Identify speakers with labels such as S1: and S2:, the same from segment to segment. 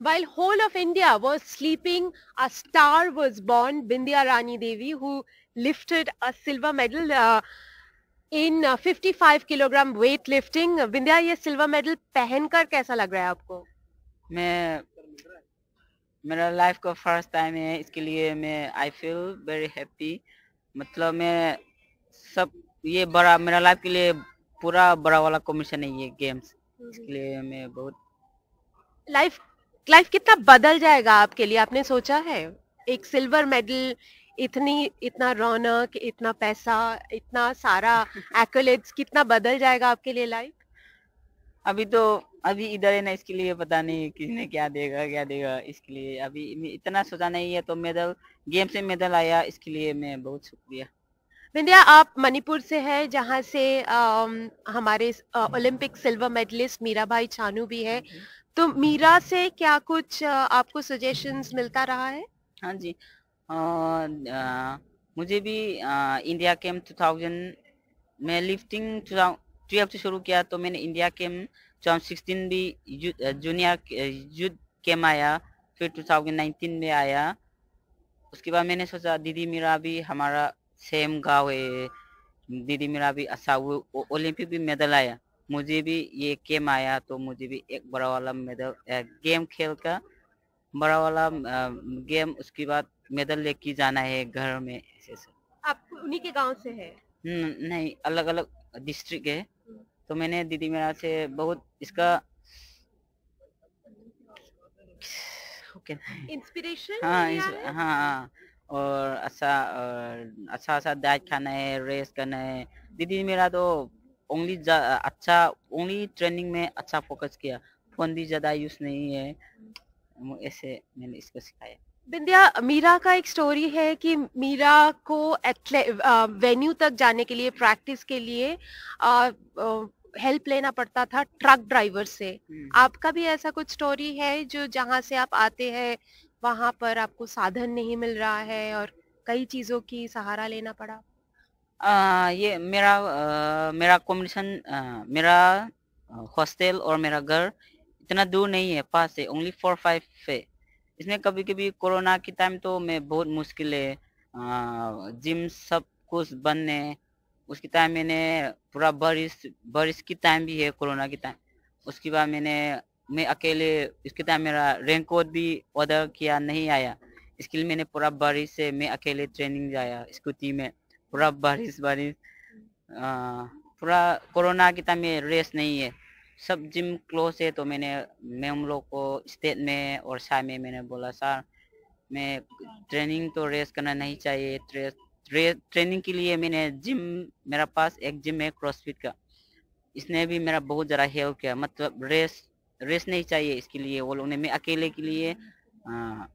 S1: While whole of India was sleeping, a star was born, Bindya Rani Devi, who lifted a silver medal uh, in 55 kilogram weight lifting Vindhya ये silver medal पहनकर कैसा लग रहा है आपको
S2: मैं मेरा लाइफ का फर्स्ट टाइम है इसके लिए मैं आई फील वेरी हैप्पी मतलब मैं सब ये बड़ा मेरा लाइफ के लिए पूरा बड़ा वाला कॉम्पिटिशन है ये गेम्स हम्म। इसके लिए मैं बहुत लाइफ
S1: लाइफ कितना बदल जाएगा आपके लिए आपने सोचा है एक सिल्वर मेडल इतनी इतना रौनक इतना पैसा इतना सारा एक्लेट कितना बदल जाएगा आपके लिए लाइफ
S2: अभी तो अभी इधर है ना इसके लिए पता नहीं किसने क्या देगा क्या देगा इसके लिए अभी इतना सोचा नहीं है तो मेडल गेम से मेडल आया इसके लिए मैं बहुत शुक्रिया
S1: विंध्या आप मणिपुर से है जहाँ से आ, हमारे ओलंपिक सिल्वर मेडलिस्ट मीरा भाई चानू भी है तो मीरा से क्या कुछ आपको सजेशंस मिलता रहा है
S2: हाँ जी आ, मुझे भी आ, इंडिया टू 2000 में लिफ्टिंग ट्वेल्व से शुरू किया तो मैंने इंडिया केम टू सिक्सटीन भी जूनियर युद्ध कैम आया फिर 2019 में आया उसके बाद मैंने सोचा दीदी मीरा भी हमारा सेम गाँव है दीदी मेरा भी साउथ अच्छा, ओलंपिक भी मेडल आया मुझे भी ये गेम आया तो मुझे भी एक बड़ा वाला मेडल गेम खेल का बड़ा वाला गेम उसके बाद मेडल लेके जाना है घर में ऐसे
S1: आप उन्हीं के गांव से हम्म,
S2: है नहीं अलग अलग डिस्ट्रिक्ट है तो मैंने दीदी मेरा से बहुत इसका हाँ, इंस्पिरेशन हाँ, हाँ अच्छा, और अच्छा अच्छा अच्छा डाइट खाना है रेस्ट करना है दीदी मेरा तो ओनली अच्छा ओनली ट्रेनिंग में अच्छा फोकस किया फोन भी ज़्यादा यूज़ नहीं है ऐसे मैंने इसको सिखाया
S1: बिंदिया मीरा का एक स्टोरी है कि मीरा को एथले वेन्यू तक जाने के लिए प्रैक्टिस के लिए आ, आ, हेल्प लेना पड़ता था ट्रक ड्राइवर से हम्म। आपका भी ऐसा कुछ स्टोरी है जो जहाँ से आप आते हैं वहाँ पर आपको साधन नहीं मिल रहा है और कई चीज़ों की सहारा लेना पड़ा
S2: आ, ये मेरा आ, मेरा कॉम्बिनेशन मेरा हॉस्टल और मेरा घर इतना दूर नहीं है पास है ओनली फोर फाइव है इसमें कभी कभी कोरोना के टाइम तो मैं बहुत मुश्किल है जिम सब कुछ बंद है उसके टाइम मैंने पूरा बारिश बारिश की टाइम भी है कोरोना के टाइम उसके बाद मैंने मैं अकेले इसके टाइम मेरा रेन कोट भी ऑर्डर किया नहीं आया इसके लिए मैंने पूरा बारिश से मैं अकेले ट्रेनिंग जाया स्कूटी में पूरा बारिश बारिश पूरा कोरोना के टाइम में रेस नहीं है सब जिम क्लोज है तो मैंने मैं हम लोग को स्टेट में और साय में मैंने बोला सर मैं ट्रेनिंग तो रेस करना नहीं चाहिए ट्रेस ट्रे, ट्रेनिंग के लिए मैंने जिम मेरा पास एक जिम है क्रॉसफिट का इसने भी मेरा बहुत ज़्यादा हेल्प किया मतलब रेस रेस नहीं चाहिए इसके लिए वो लोग ने मैं अकेले के लिए आ, हम्म।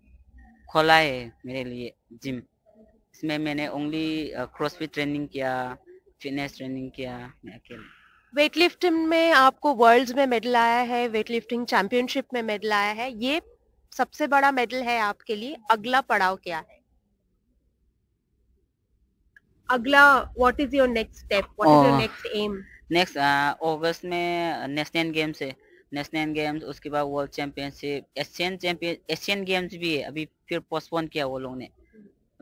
S2: खोला है मेरे लिए जिम इसमें मैंने ओनली क्रॉसफिट ट्रेनिंग किया फिटनेस ट्रेनिंग किया मैं अकेले
S1: वेटलिफ्टिंग में आपको वर्ल्ड्स में मेडल आया है वेटलिफ्टिंग चैंपियनशिप में मेडल आया है ये सबसे बड़ा मेडल है आपके लिए अगला पड़ाव क्या है
S2: अगला what is your next step what is your next aim next अगस्त में नेशनल गेम्स है नेशनल गेम्स उसके बाद world championship Asian champion Asian games भी है अभी फिर पोस्टपोन किया वो लोग ने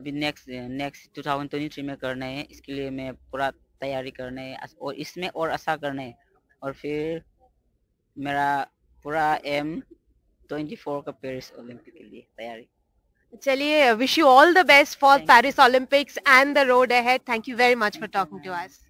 S2: अभी next next two thousand twenty three में करना है इसके लिए मैं पूरा तैयारी करना है और इसमें और अच्छा करना है और फिर मेरा पूरा एम ट्वेंटी फोर का पेरिस ओलंपिक के लिए तैयारी
S1: चलिए wish you all the best for Paris Olympics and the road ahead thank you very much for talking to us